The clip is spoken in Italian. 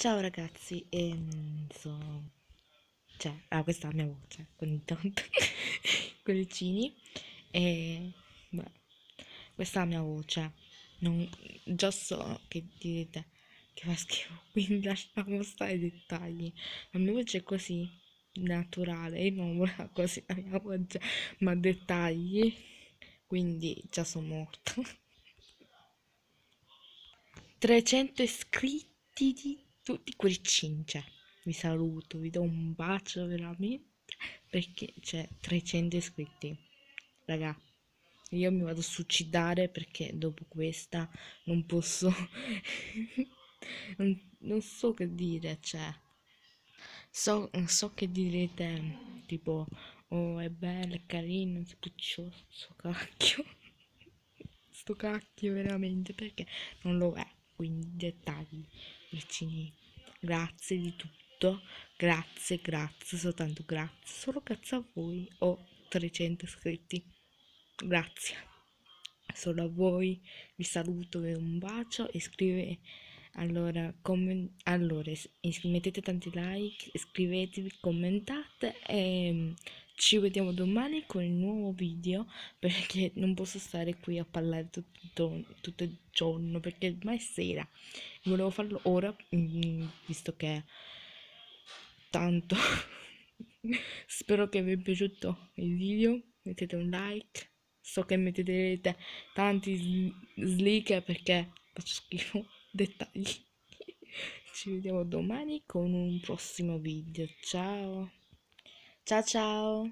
Ciao ragazzi, Enzo. Ehm, cioè, ah, questa è la mia voce, ogni tanto. Con i cini. E... Beh, questa è la mia voce. Non, già so che direte che fa schifo, quindi lasciamo stare i dettagli. La mia voce è così, naturale, io non volevo così la mia voce, ma dettagli. Quindi già sono morta. 300 iscritti di tutti quei cinque cioè, vi saluto, vi do un bacio veramente perché c'è cioè, 300 iscritti. Raga, io mi vado a suicidare perché dopo questa non posso... non, non, so che dire, cioè... So, so che direte tipo, oh è bello, è carino, è puccioso, sto cacchio. sto cacchio veramente perché non lo è quindi dettagli vicini. Grazie di tutto, grazie, grazie, soltanto grazie, solo grazie a voi ho 300 iscritti. Grazie, solo a voi, vi saluto e un bacio e scrive... Allora, com- allora mettete tanti like, iscrivetevi, commentate e ehm, ci vediamo domani con il nuovo video perché non posso stare qui a parlare tutto, tutto il giorno perché ormai è sera volevo farlo ora mm, visto che tanto spero che vi è piaciuto il video mettete un like so che metterete tanti slicker perché faccio schifo dettagli ci vediamo domani con un prossimo video ciao 早早。